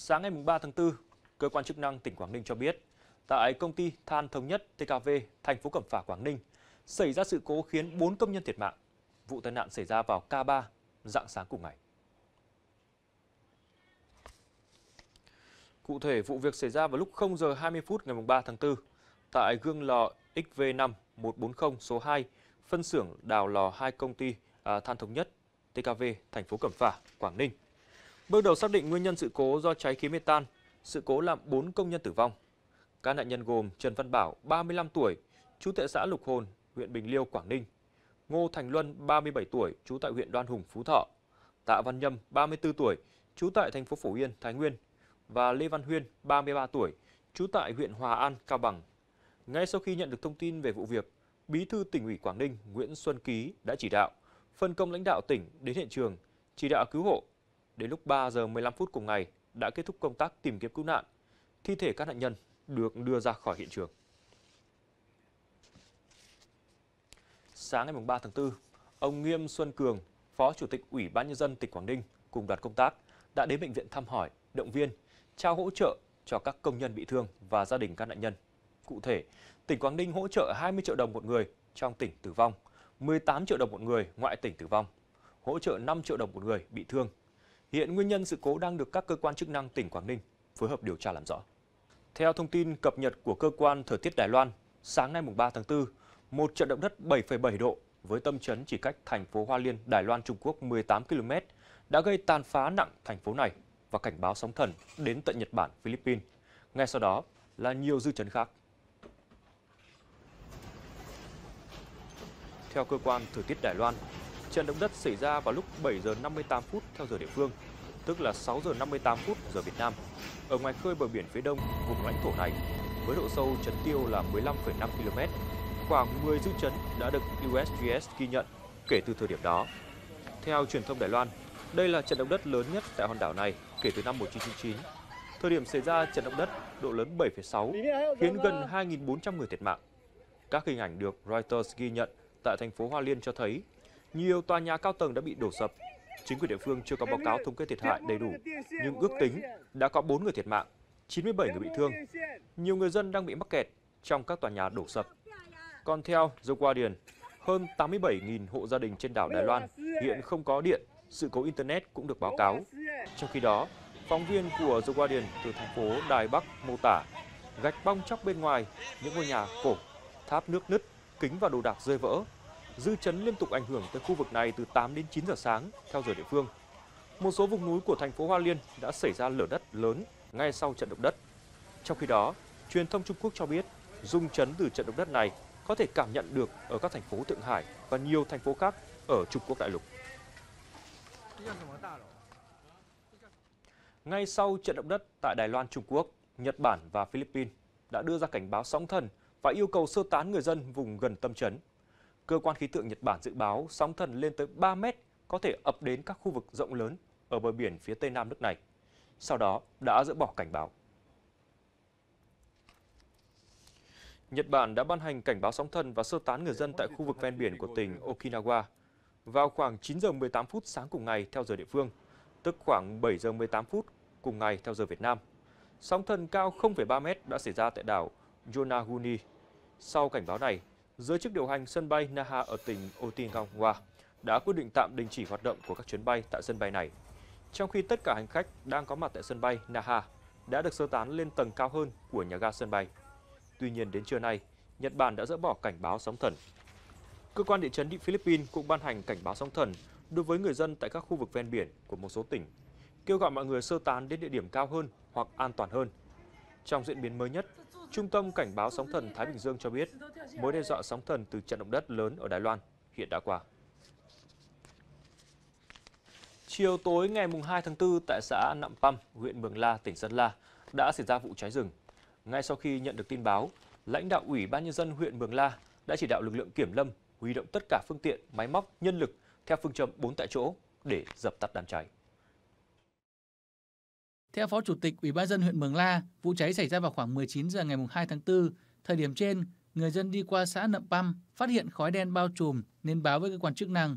Sáng ngày 3 tháng 4, cơ quan chức năng tỉnh Quảng Ninh cho biết, tại công ty than thống nhất TKV, thành phố Cẩm Phả, Quảng Ninh, xảy ra sự cố khiến 4 công nhân thiệt mạng. Vụ tai nạn xảy ra vào K3 dạng sáng cùng ngày. Cụ thể, vụ việc xảy ra vào lúc 0 giờ 20 phút ngày 3 tháng 4 tại gương lò XV5 140 số 2, phân xưởng đào lò hai công ty à, than thống nhất TKV thành phố Cẩm Phả, Quảng Ninh. Bước đầu xác định nguyên nhân sự cố do cháy khí metan, sự cố làm 4 công nhân tử vong. Các nạn nhân gồm Trần Văn Bảo, 35 tuổi, trú tại xã Lục Hồn, huyện Bình Liêu, Quảng Ninh, Ngô Thành Luân, 37 tuổi, trú tại huyện Đoan Hùng, Phú Thọ, Tạ Văn Nhâm, 34 tuổi, trú tại thành phố Phổ Yên, Thái Nguyên và Lê Văn Huyên, 33 tuổi, trú tại huyện Hòa An, Cao Bằng. Ngay sau khi nhận được thông tin về vụ việc, Bí thư tỉnh ủy Quảng Ninh Nguyễn Xuân Ký đã chỉ đạo phân công lãnh đạo tỉnh đến hiện trường, chỉ đạo cứu hộ đến lúc 3 giờ 15 phút cùng ngày đã kết thúc công tác tìm kiếm cứu nạn. Thi thể các nạn nhân được đưa ra khỏi hiện trường. Sáng ngày 3 tháng 4, ông Nghiêm Xuân Cường, Phó Chủ tịch Ủy ban Nhân dân tỉnh Quảng Ninh cùng đoàn công tác đã đến bệnh viện thăm hỏi, động viên, trao hỗ trợ cho các công nhân bị thương và gia đình các nạn nhân. Cụ thể, tỉnh Quảng Ninh hỗ trợ 20 triệu đồng một người trong tỉnh tử vong, 18 triệu đồng một người ngoại tỉnh tử vong, hỗ trợ 5 triệu đồng một người bị thương Hiện nguyên nhân sự cố đang được các cơ quan chức năng tỉnh Quảng Ninh phối hợp điều tra làm rõ. Theo thông tin cập nhật của cơ quan thời tiết Đài Loan, sáng nay mùng 3 tháng 4, một trận động đất 7,7 độ với tâm chấn chỉ cách thành phố Hoa Liên, Đài Loan, Trung Quốc 18 km đã gây tàn phá nặng thành phố này và cảnh báo sóng thần đến tận Nhật Bản, Philippines. Ngay sau đó là nhiều dư chấn khác. Theo cơ quan thời tiết Đài Loan, Trận động đất xảy ra vào lúc 7 giờ 58 phút theo giờ địa phương, tức là 6 giờ 58 phút giờ Việt Nam, ở ngoài khơi bờ biển phía đông vùng lãnh thổ này, với độ sâu chấn tiêu là 15,5 km. Khoảng 10 dư chấn đã được USGS ghi nhận kể từ thời điểm đó. Theo truyền thông Đài Loan, đây là trận động đất lớn nhất tại hòn đảo này kể từ năm 1999. Thời điểm xảy ra trận động đất độ lớn 7,6 khiến gần 2.400 người thiệt mạng. Các hình ảnh được Reuters ghi nhận tại thành phố Hoa Liên cho thấy nhiều tòa nhà cao tầng đã bị đổ sập. Chính quyền địa phương chưa có báo cáo thống kê thiệt hại đầy đủ, nhưng ước tính đã có 4 người thiệt mạng, 97 người bị thương. Nhiều người dân đang bị mắc kẹt trong các tòa nhà đổ sập. Còn theo The Guardian, hơn 87.000 hộ gia đình trên đảo Đài Loan hiện không có điện, sự cố Internet cũng được báo cáo. Trong khi đó, phóng viên của The Guardian từ thành phố Đài Bắc mô tả gạch bong chóc bên ngoài, những ngôi nhà cổ, tháp nước nứt, kính và đồ đạc rơi vỡ, dư chấn liên tục ảnh hưởng tới khu vực này từ 8 đến 9 giờ sáng theo giờ địa phương. Một số vùng núi của thành phố Hoa Liên đã xảy ra lở đất lớn ngay sau trận động đất. Trong khi đó, truyền thông Trung Quốc cho biết dung chấn từ trận động đất này có thể cảm nhận được ở các thành phố Thượng Hải và nhiều thành phố khác ở Trung Quốc đại lục. Ngay sau trận động đất tại Đài Loan, Trung Quốc, Nhật Bản và Philippines đã đưa ra cảnh báo sóng thần và yêu cầu sơ tán người dân vùng gần tâm chấn. Cơ quan khí tượng Nhật Bản dự báo sóng thần lên tới 3 mét có thể ập đến các khu vực rộng lớn ở bờ biển phía tây nam nước này. Sau đó đã dỡ bỏ cảnh báo. Nhật Bản đã ban hành cảnh báo sóng thần và sơ tán người dân tại khu vực ven biển của tỉnh Okinawa. Vào khoảng 9 giờ 18 phút sáng cùng ngày theo giờ địa phương, tức khoảng 7 giờ 18 phút cùng ngày theo giờ Việt Nam. Sóng thần cao 0,3 mét đã xảy ra tại đảo Yonaguni. Sau cảnh báo này, giới chức điều hành sân bay Naha ở tỉnh Otingawa đã quyết định tạm đình chỉ hoạt động của các chuyến bay tại sân bay này. Trong khi tất cả hành khách đang có mặt tại sân bay Naha đã được sơ tán lên tầng cao hơn của nhà ga sân bay. Tuy nhiên đến trưa nay, Nhật Bản đã dỡ bỏ cảnh báo sóng thần. Cơ quan địa chấn địa Philippines cũng ban hành cảnh báo sóng thần đối với người dân tại các khu vực ven biển của một số tỉnh, kêu gọi mọi người sơ tán đến địa điểm cao hơn hoặc an toàn hơn. Trong diễn biến mới nhất, Trung tâm Cảnh báo sóng thần Thái Bình Dương cho biết mối đe dọa sóng thần từ trận động đất lớn ở Đài Loan hiện đã qua. Chiều tối ngày 2 tháng 4 tại xã Nậm Păm, huyện Mường La, tỉnh Sơn La đã xảy ra vụ cháy rừng. Ngay sau khi nhận được tin báo, lãnh đạo Ủy ban Nhân dân huyện Mường La đã chỉ đạo lực lượng kiểm lâm huy động tất cả phương tiện, máy móc, nhân lực theo phương châm 4 tại chỗ để dập tắt đám cháy. Theo Phó Chủ tịch Ủy ban dân huyện Mường La, vụ cháy xảy ra vào khoảng 19 giờ ngày 2 tháng 4. Thời điểm trên, người dân đi qua xã Nậm Păm phát hiện khói đen bao trùm nên báo với cơ quan chức năng.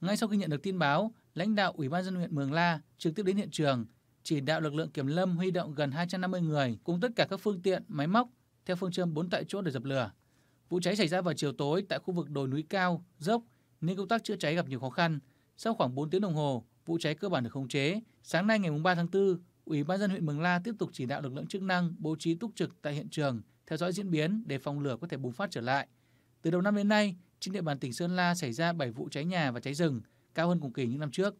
Ngay sau khi nhận được tin báo, lãnh đạo Ủy ban dân huyện Mường La trực tiếp đến hiện trường, chỉ đạo lực lượng kiểm lâm huy động gần 250 người cùng tất cả các phương tiện, máy móc theo phương châm 4 tại chỗ để dập lửa. Vụ cháy xảy ra vào chiều tối tại khu vực đồi núi cao, dốc nên công tác chữa cháy gặp nhiều khó khăn. Sau khoảng 4 tiếng đồng hồ, vụ cháy cơ bản được khống chế. Sáng nay ngày 3 tháng 4, Ủy ban dân huyện Mường La tiếp tục chỉ đạo lực lượng chức năng bố trí túc trực tại hiện trường, theo dõi diễn biến để phòng lửa có thể bùng phát trở lại. Từ đầu năm đến nay, trên địa bàn tỉnh Sơn La xảy ra 7 vụ cháy nhà và cháy rừng, cao hơn cùng kỳ những năm trước.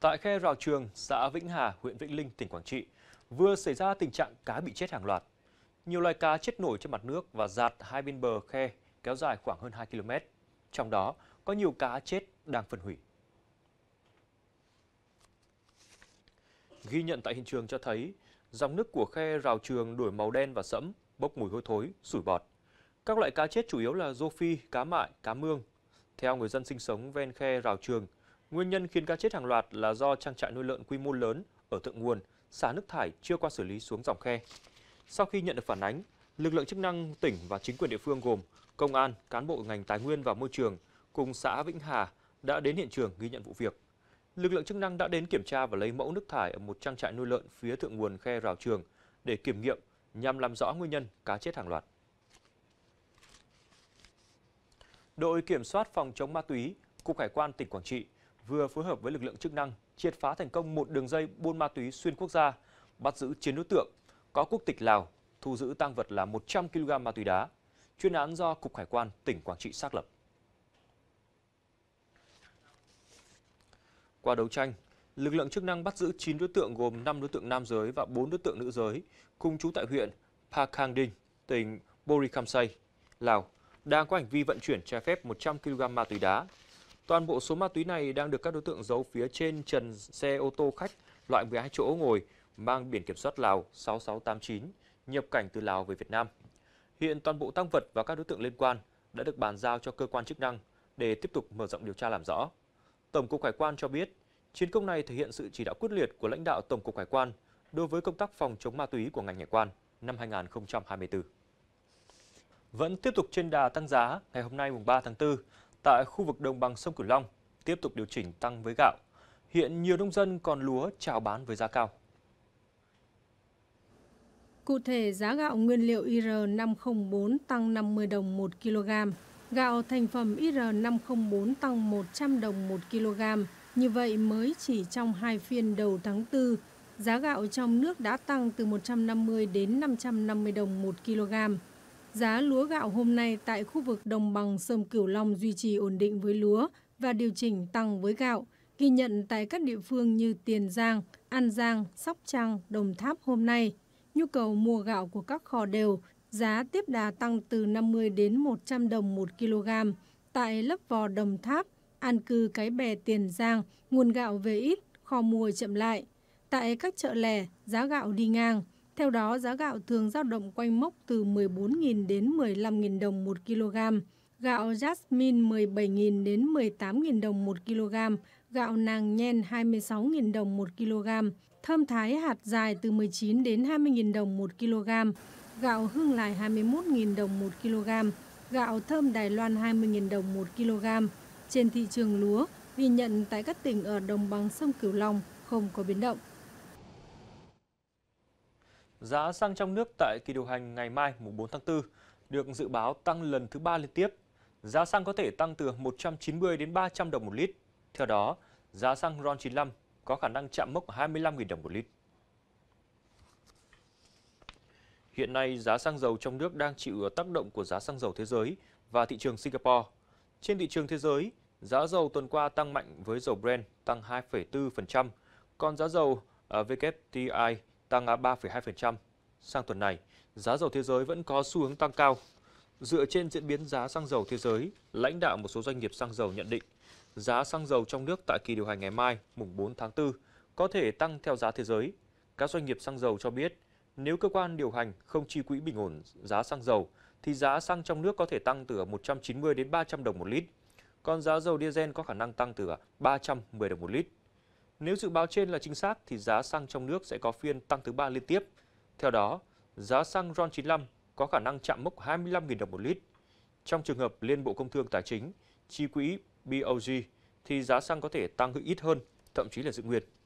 Tại khe Rào Trường, xã Vĩnh Hà, huyện Vĩnh Linh, tỉnh Quảng Trị, vừa xảy ra tình trạng cá bị chết hàng loạt. Nhiều loài cá chết nổi trên mặt nước và dạt hai bên bờ khe kéo dài khoảng hơn 2 km. Trong đó có nhiều cá chết đang phân hủy. Ghi nhận tại hiện trường cho thấy, dòng nước của khe rào trường đổi màu đen và sẫm, bốc mùi hôi thối, sủi bọt. Các loại cá chết chủ yếu là rô phi, cá mại, cá mương. Theo người dân sinh sống ven khe rào trường, nguyên nhân khiến cá chết hàng loạt là do trang trại nuôi lợn quy mô lớn ở thượng nguồn xả nước thải chưa qua xử lý xuống dòng khe. Sau khi nhận được phản ánh, lực lượng chức năng tỉnh và chính quyền địa phương gồm công an, cán bộ ngành tài nguyên và môi trường cùng xã Vĩnh Hà đã đến hiện trường ghi nhận vụ việc lực lượng chức năng đã đến kiểm tra và lấy mẫu nước thải ở một trang trại nuôi lợn phía thượng nguồn khe rào trường để kiểm nghiệm nhằm làm rõ nguyên nhân cá chết hàng loạt. Đội Kiểm soát Phòng chống ma túy, Cục Hải quan tỉnh Quảng Trị vừa phối hợp với lực lượng chức năng triệt phá thành công một đường dây buôn ma túy xuyên quốc gia, bắt giữ 9 đối tượng có quốc tịch Lào, thu giữ tăng vật là 100 kg ma túy đá. Chuyên án do Cục Hải quan tỉnh Quảng Trị xác lập. Qua đấu tranh, lực lượng chức năng bắt giữ 9 đối tượng gồm 5 đối tượng nam giới và 4 đối tượng nữ giới, cùng trú tại huyện Pakhang Ding, tỉnh Borikhamsay, Lào, đang có hành vi vận chuyển trái phép 100 kg ma túy đá. Toàn bộ số ma túy này đang được các đối tượng giấu phía trên trần xe ô tô khách loại 12 chỗ ngồi mang biển kiểm soát Lào 6689 nhập cảnh từ Lào về Việt Nam. Hiện toàn bộ tăng vật và các đối tượng liên quan đã được bàn giao cho cơ quan chức năng để tiếp tục mở rộng điều tra làm rõ. Tổng cục Hải quan cho biết, chiến công này thể hiện sự chỉ đạo quyết liệt của lãnh đạo Tổng cục Hải quan đối với công tác phòng chống ma túy của ngành hải quan năm 2024. Vẫn tiếp tục trên đà tăng giá, ngày hôm nay mùng 3 tháng 4, tại khu vực đồng bằng sông Cửu Long tiếp tục điều chỉnh tăng với gạo. Hiện nhiều nông dân còn lúa chào bán với giá cao. Cụ thể, giá gạo nguyên liệu IR504 tăng 50 đồng 1 kg Gạo thành phẩm IR504 tăng 100 đồng 1 kg, như vậy mới chỉ trong hai phiên đầu tháng 4, giá gạo trong nước đã tăng từ 150 đến 550 đồng 1 kg. Giá lúa gạo hôm nay tại khu vực đồng bằng sông Cửu Long duy trì ổn định với lúa và điều chỉnh tăng với gạo, ghi nhận tại các địa phương như Tiền Giang, An Giang, Sóc Trăng, Đồng Tháp hôm nay. Nhu cầu mua gạo của các kho đều giá tiếp đà tăng từ 50 đến 100 đồng một kg. Tại lớp vò Đồng Tháp, an cư cái bè Tiền Giang, nguồn gạo về ít, kho mua chậm lại. Tại các chợ lẻ, giá gạo đi ngang. Theo đó, giá gạo thường dao động quanh mốc từ 14.000 đến 15.000 đồng một kg. Gạo jasmine 17.000 đến 18.000 đồng một kg, gạo nàng nhen 26.000 đồng một kg, thơm thái hạt dài từ 19 đến 20.000 đồng một kg, gạo hương lài 21.000 đồng 1 kg, gạo thơm Đài Loan 20.000 đồng 1 kg. Trên thị trường lúa, ghi nhận tại các tỉnh ở đồng bằng sông Cửu Long không có biến động. Giá xăng trong nước tại kỳ điều hành ngày mai mùng 4 tháng 4 được dự báo tăng lần thứ 3 liên tiếp. Giá xăng có thể tăng từ 190 đến 300 đồng một lít. Theo đó, giá xăng RON 95 có khả năng chạm mốc 25.000 đồng một lít. Hiện nay, giá xăng dầu trong nước đang chịu tác động của giá xăng dầu thế giới và thị trường Singapore. Trên thị trường thế giới, giá dầu tuần qua tăng mạnh với dầu Brent tăng 2,4%, còn giá dầu à, WTI tăng 3,2%. Sang tuần này, giá dầu thế giới vẫn có xu hướng tăng cao. Dựa trên diễn biến giá xăng dầu thế giới, lãnh đạo một số doanh nghiệp xăng dầu nhận định giá xăng dầu trong nước tại kỳ điều hành ngày mai, mùng 4 tháng 4, có thể tăng theo giá thế giới. Các doanh nghiệp xăng dầu cho biết nếu cơ quan điều hành không chi quỹ bình ổn giá xăng dầu, thì giá xăng trong nước có thể tăng từ 190 đến 300 đồng một lít, còn giá dầu diesel có khả năng tăng từ 310 đồng một lít. Nếu dự báo trên là chính xác thì giá xăng trong nước sẽ có phiên tăng thứ ba liên tiếp. Theo đó, giá xăng RON 95 có khả năng chạm mốc 25.000 đồng một lít. Trong trường hợp Liên Bộ Công Thương Tài chính chi quỹ BOG thì giá xăng có thể tăng ít hơn, thậm chí là dự nguyên.